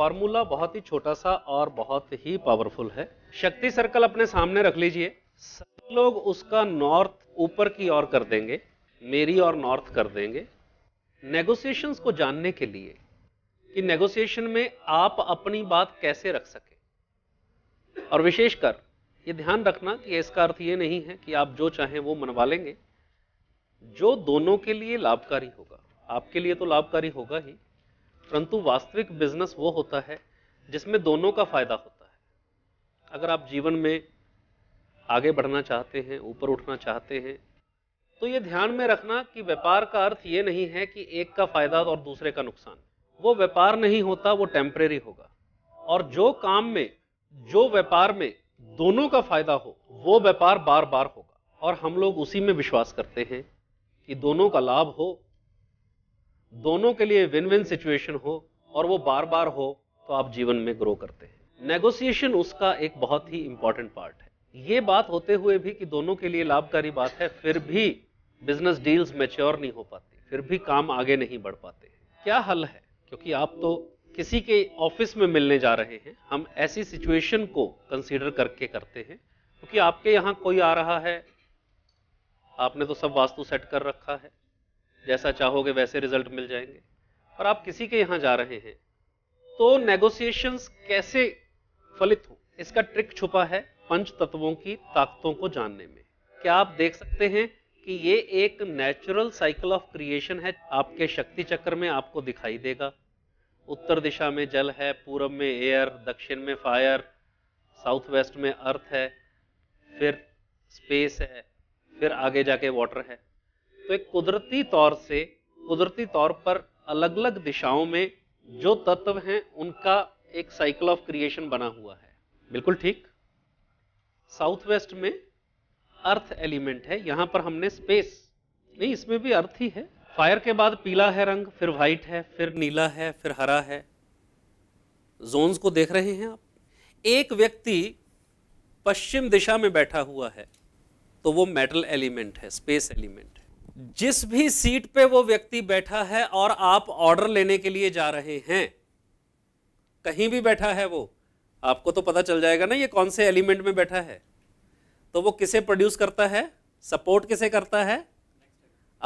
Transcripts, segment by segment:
Formula बहुत ही छोटा सा और बहुत ही पावरफुल है शक्ति सर्कल अपने सामने रख लीजिए सब लोग उसका नॉर्थ ऊपर की ओर कर देंगे मेरी और नॉर्थ कर देंगे नेगोशिएशंस को जानने के लिए कि नेगोशिएशन में आप अपनी बात कैसे रख सके और विशेषकर ये ध्यान रखना कि इसका अर्थ ये नहीं है कि आप जो चाहें वो मनवा लेंगे जो दोनों के लिए लाभकारी होगा आपके लिए तो लाभकारी होगा ही परंतु वास्तविक बिजनेस वो होता है जिसमें दोनों का फायदा होता है अगर आप जीवन में आगे बढ़ना चाहते हैं ऊपर उठना चाहते हैं तो ये ध्यान में रखना कि व्यापार का अर्थ ये नहीं है कि एक का फायदा और दूसरे का नुकसान वो व्यापार नहीं होता वो टेम्परेरी होगा और जो काम में जो व्यापार में दोनों का फायदा हो वो व्यापार बार बार होगा और हम लोग उसी में विश्वास करते हैं कि दोनों का लाभ हो दोनों के लिए विन विन सिचुएशन हो और वो बार बार हो तो आप जीवन में ग्रो करते हैं नेगोशिएशन उसका एक बहुत ही इंपॉर्टेंट पार्ट है ये बात होते हुए भी कि दोनों के लिए लाभकारी बात है फिर भी बिजनेस डील्स मेच्योर नहीं हो पाते फिर भी काम आगे नहीं बढ़ पाते क्या हल है क्योंकि आप तो किसी के ऑफिस में मिलने जा रहे हैं हम ऐसी सिचुएशन को कंसीडर करके करते हैं क्योंकि आपके यहाँ कोई आ रहा है आपने तो सब वास्तु सेट कर रखा है जैसा चाहोगे वैसे रिजल्ट मिल जाएंगे और आप किसी के यहाँ जा रहे हैं तो नेगोशिएशन कैसे फलित हो इसका ट्रिक छुपा है पंच तत्वों की ताकतों को जानने में क्या आप देख सकते हैं कि ये एक नेचुरल साइकिल ऑफ क्रिएशन है आपके शक्ति चक्र में आपको दिखाई देगा उत्तर दिशा में जल है पूरब में एयर दक्षिण में फायर साउथ वेस्ट में अर्थ है फिर स्पेस है फिर आगे जाके वाटर है तो एक कुदरती तौर से कुदरती तौर पर अलग अलग दिशाओं में जो तत्व हैं उनका एक साइकिल ऑफ क्रिएशन बना हुआ है बिल्कुल ठीक साउथ वेस्ट में अर्थ एलिमेंट है यहां पर हमने स्पेस नहीं इसमें भी अर्थ ही है फायर के बाद पीला है रंग फिर व्हाइट है फिर नीला है फिर हरा है जोन्स को देख रहे हैं आप एक व्यक्ति पश्चिम दिशा में बैठा हुआ है तो वो मेटल एलिमेंट है स्पेस एलिमेंट जिस भी सीट पे वो व्यक्ति बैठा है और आप ऑर्डर लेने के लिए जा रहे हैं कहीं भी बैठा है वो आपको तो पता चल जाएगा ना ये कौन से एलिमेंट में बैठा है तो वो किसे प्रोड्यूस करता है सपोर्ट किसे करता है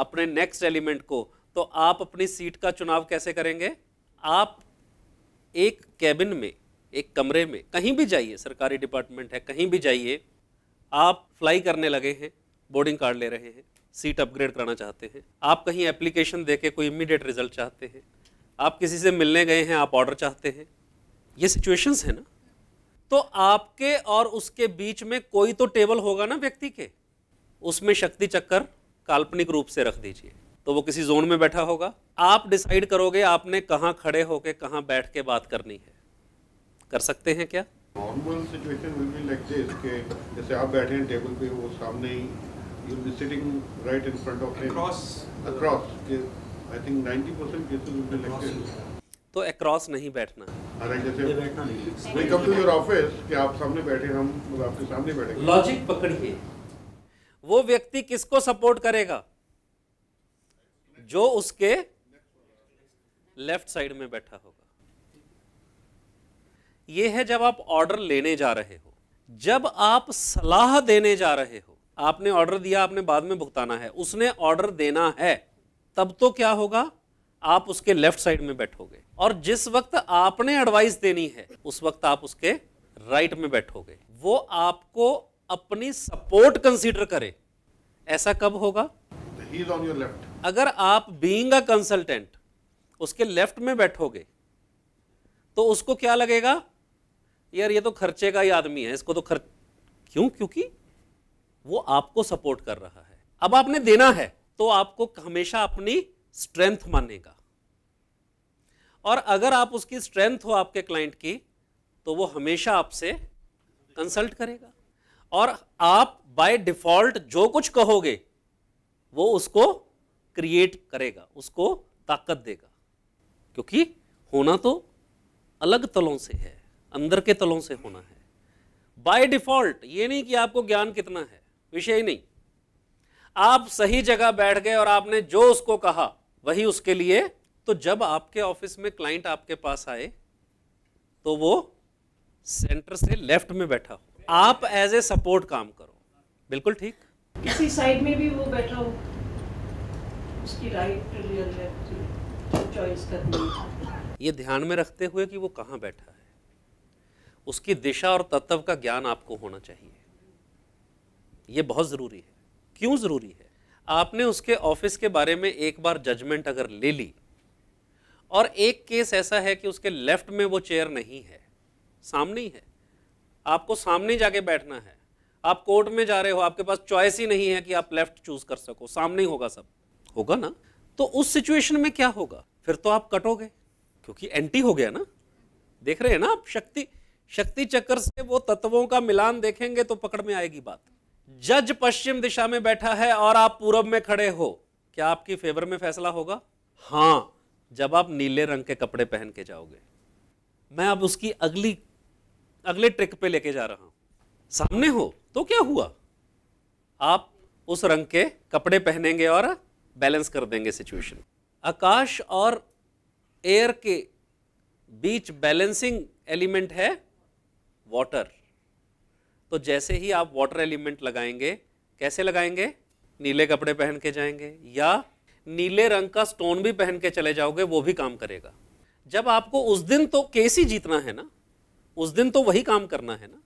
अपने नेक्स्ट एलिमेंट को तो आप अपनी सीट का चुनाव कैसे करेंगे आप एक कैबिन में एक कमरे में कहीं भी जाइए सरकारी डिपार्टमेंट है कहीं भी जाइए आप फ्लाई करने लगे हैं बोर्डिंग कार्ड ले रहे हैं सीट अपग्रेड कराना चाहते हैं आप कहीं एप्लीकेशन दे के कोई इमीडिएट रिजल्ट चाहते हैं आप किसी से मिलने गए हैं आप ऑर्डर चाहते हैं ये सिचुएशंस है ना तो आपके और उसके बीच में कोई तो टेबल होगा ना व्यक्ति के उसमें शक्ति चक्कर काल्पनिक रूप से रख दीजिए तो वो किसी जोन में बैठा होगा आप डिसाइड करोगे आपने कहाँ खड़े होके कहाँ बैठ के बात करनी है कर सकते हैं क्या normal situation will be like this के जैसे आप बैठे हैं टेबल पे वो सामने ही you'll be sitting right in front of him. Across. Across. I think 90% cases will be like this. तो अक्रॉस नहीं बैठना हाँ, लॉजिक पकड़िए वो व्यक्ति किसको सपोर्ट करेगा जो उसके लेफ्ट साइड में बैठा होगा ये है जब आप ऑर्डर लेने जा रहे हो जब आप सलाह देने जा रहे हो आपने ऑर्डर दिया आपने बाद में भुगताना है उसने ऑर्डर देना है तब तो क्या होगा आप उसके लेफ्ट साइड में बैठोगे और जिस वक्त आपने एडवाइस देनी है उस वक्त आप उसके राइट में बैठोगे वो आपको अपनी सपोर्ट कंसीडर करे ऐसा कब होगा अगर आप बीइंग अ कंसल्टेंट उसके लेफ्ट में बैठोगे तो उसको क्या लगेगा यार ये तो खर्चे का ही आदमी है इसको तो खर्च क्यों क्योंकि वो आपको सपोर्ट कर रहा है अब आपने देना है तो आपको हमेशा अपनी स्ट्रेंथ मानेगा और अगर आप उसकी स्ट्रेंथ हो आपके क्लाइंट की तो वो हमेशा आपसे कंसल्ट करेगा और आप बाय डिफॉल्ट जो कुछ कहोगे वो उसको क्रिएट करेगा उसको ताकत देगा क्योंकि होना तो अलग तलों से है अंदर के तलों से होना है बाय डिफॉल्ट ये नहीं कि आपको ज्ञान कितना है विषय ही नहीं आप सही जगह बैठ गए और आपने जो उसको कहा वही उसके लिए तो जब आपके ऑफिस में क्लाइंट आपके पास आए तो वो सेंटर से लेफ्ट में बैठा हो आप एज ए सपोर्ट काम करो बिल्कुल ठीक किसी साइड में भी वो बैठा हो उसकी राइट लेफ्ट चॉइस करनी ये ध्यान में रखते हुए कि वो कहाँ बैठा है उसकी दिशा और तत्व का ज्ञान आपको होना चाहिए ये बहुत ज़रूरी है क्यों ज़रूरी है आपने उसके ऑफिस के बारे में एक बार जजमेंट अगर ले ली और एक केस ऐसा है कि उसके लेफ्ट में वो चेयर नहीं है सामने ही है आपको सामने जाके बैठना है आप कोर्ट में जा रहे हो आपके पास चॉइस ही नहीं है कि आप लेफ्ट चूज कर सको सामने ही होगा सब होगा ना तो उस सिचुएशन में क्या होगा फिर तो आप कटोगे क्योंकि एंटी हो गया ना देख रहे हैं ना आप शक्ति शक्ति चक्कर से वो तत्वों का मिलान देखेंगे तो पकड़ में आएगी बात जज पश्चिम दिशा में बैठा है और आप पूरब में खड़े हो क्या आपकी फेवर में फैसला होगा हां जब आप नीले रंग के कपड़े पहन के जाओगे मैं अब उसकी अगली अगले ट्रिक पे लेके जा रहा हूं सामने हो तो क्या हुआ आप उस रंग के कपड़े पहनेंगे और बैलेंस कर देंगे सिचुएशन आकाश और एयर के बीच बैलेंसिंग एलिमेंट है वाटर तो जैसे ही आप वाटर एलिमेंट लगाएंगे कैसे लगाएंगे नीले कपड़े पहन के जाएंगे या नीले रंग का स्टोन भी पहन के चले जाओगे वो भी काम करेगा जब आपको उस दिन तो केस ही जीतना है ना उस दिन तो वही काम करना है ना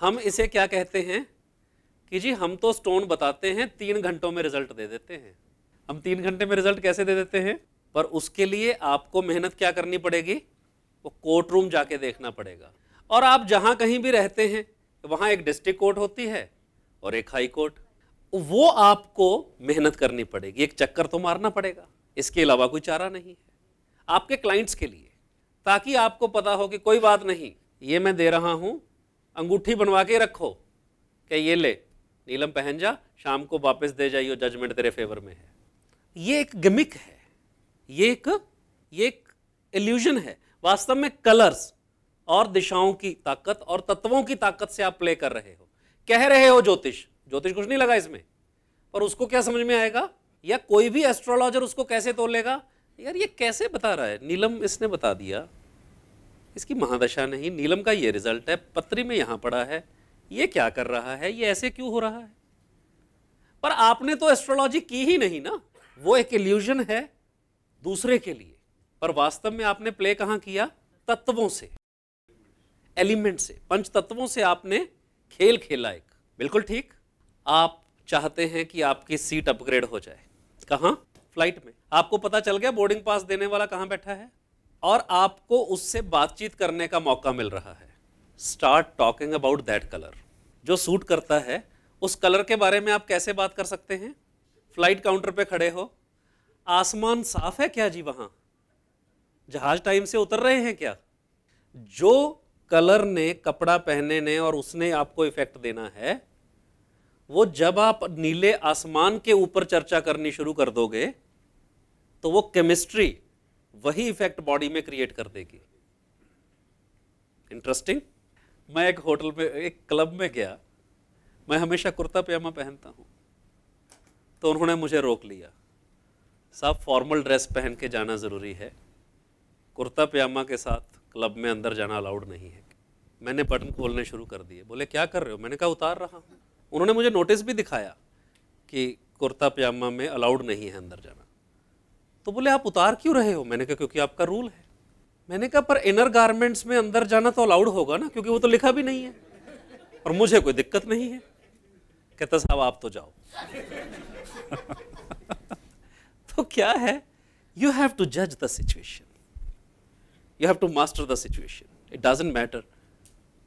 हम इसे क्या कहते हैं कि जी हम तो स्टोन बताते हैं तीन घंटों में रिजल्ट दे देते हैं हम तीन घंटे में रिजल्ट कैसे दे देते हैं पर उसके लिए आपको मेहनत क्या करनी पड़ेगी वो कोर्ट रूम जाके देखना पड़ेगा और आप जहाँ कहीं भी रहते हैं तो एक डिस्ट्रिक्ट कोर्ट होती है और एक हाई कोर्ट वो आपको मेहनत करनी पड़ेगी एक चक्कर तो मारना पड़ेगा इसके अलावा कोई चारा नहीं है आपके क्लाइंट्स के लिए ताकि आपको पता हो कि कोई बात नहीं ये मैं दे रहा हूं अंगूठी बनवा के रखो क्या ये ले नीलम पहन जा शाम को वापस दे जाइयो जजमेंट तेरे फेवर में है ये एक गिमिक है ये एक ये एक एल्यूजन है वास्तव में कलर्स और दिशाओं की ताकत और तत्वों की ताकत से आप प्ले कर रहे हो कह रहे हो ज्योतिष ज्योतिष कुछ नहीं लगा इसमें पर उसको क्या समझ में आएगा या कोई भी एस्ट्रोलॉजर उसको कैसे तोलेगा यार ये कैसे बता रहा है नीलम इसने बता दिया इसकी महादशा नहीं नीलम का ये रिजल्ट है पत्री में यहाँ पड़ा है ये क्या कर रहा है ये ऐसे क्यों हो रहा है पर आपने तो एस्ट्रोलॉजी की ही नहीं ना वो एक इल्यूजन है दूसरे के लिए पर वास्तव में आपने प्ले कहाँ किया तत्वों से एलिमेंट से पंच तत्वों से आपने खेल खेला एक बिल्कुल ठीक आप चाहते हैं कि आपकी सीट अपग्रेड हो जाए कहाँ फ्लाइट में आपको पता चल गया बोर्डिंग पास देने वाला कहाँ बैठा है और आपको उससे बातचीत करने का मौका मिल रहा है start talking about that colour जो सूट करता है उस कलर के बारे में आप कैसे बात कर सकते हैं फ्लाइट काउंटर पे खड़े हो आसमान साफ है क्या जी वहाँ जहाज टाइम से उतर रहे हैं क्या जो कलर ने कपड़ा पहने ने और उसने आपको इफेक्ट देना है वो जब आप नीले आसमान के ऊपर चर्चा करनी शुरू कर दोगे तो वो केमिस्ट्री वही इफेक्ट बॉडी में क्रिएट कर देगी इंटरेस्टिंग मैं एक होटल में एक क्लब में गया मैं हमेशा कुर्ता पैजामा पहनता हूँ तो उन्होंने मुझे रोक लिया साहब फॉर्मल ड्रेस पहन के जाना ज़रूरी है कुर्ता पैजामा के साथ क्लब में अंदर जाना अलाउड नहीं है मैंने बटन खोलने शुरू कर दिए बोले क्या कर रहे हो मैंने कहा उतार रहा हूँ उन्होंने मुझे नोटिस भी दिखाया कि कुर्ता पजामा में अलाउड नहीं है अंदर जाना तो बोले आप उतार क्यों रहे हो मैंने कहा क्योंकि आपका रूल है मैंने कहा पर इनर गारमेंट्स में अंदर जाना तो अलाउड होगा ना क्योंकि वो तो लिखा भी नहीं है और मुझे कोई दिक्कत नहीं है कहता साहब आप तो जाओ तो क्या है यू हैव टू जज the situation you have to master the situation it doesn't matter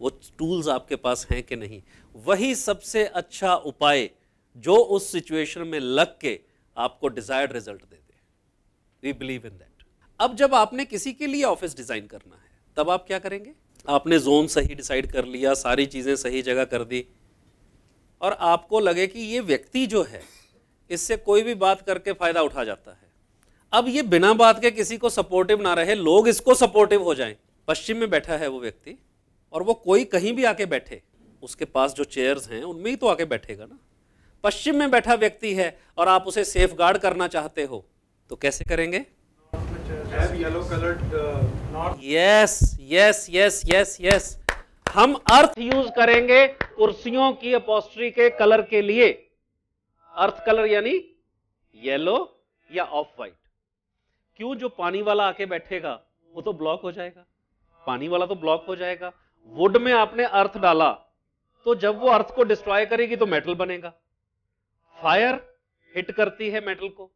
वो टूल्स आपके पास हैं कि नहीं वही सबसे अच्छा उपाय जो उस सिचुएशन में लग के आपको डिजायर्ड रिजल्ट दे दे वी बिलीव इन दैट अब जब आपने किसी के लिए ऑफिस डिजाइन करना है तब आप क्या करेंगे आपने जोन सही डिसाइड कर लिया सारी चीज़ें सही जगह कर दी और आपको लगे कि ये व्यक्ति जो है इससे कोई भी बात करके फ़ायदा उठा जाता है अब ये बिना बात के किसी को सपोर्टिव ना रहे लोग इसको सपोर्टिव हो जाएं पश्चिम में बैठा है वो व्यक्ति और वो कोई कहीं भी आके बैठे उसके पास जो चेयर्स हैं उनमें ही तो आके बैठेगा ना पश्चिम में बैठा व्यक्ति है और आप उसे सेफ गार्ड करना चाहते हो तो कैसे करेंगे yes yes yes yes yes हम अर्थ यूज करेंगे कुर्सियों की अपोस्ट्री के कलर के लिए अर्थ कलर यानी येलो या ऑफ व्हाइट क्यों जो पानी वाला आके बैठेगा वो तो ब्लॉक हो जाएगा पानी वाला तो ब्लॉक हो जाएगा वुड में आपने अर्थ डाला तो जब वो अर्थ को डिस्ट्रॉय करेगी तो मेटल बनेगा फायर हिट करती है मेटल को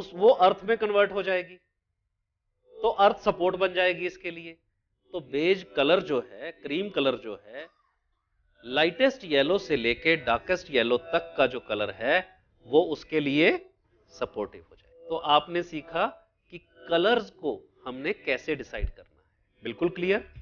उस वो अर्थ में कन्वर्ट हो जाएगी तो अर्थ सपोर्ट बन जाएगी इसके लिए तो बेज कलर जो है क्रीम कलर जो है लाइटेस्ट येलो से लेके डार्केस्ट येलो तक का जो कलर है वो उसके लिए सपोर्टिव हो जाए तो आपने सीखा कलर्स को हमने कैसे डिसाइड करना है बिल्कुल क्लियर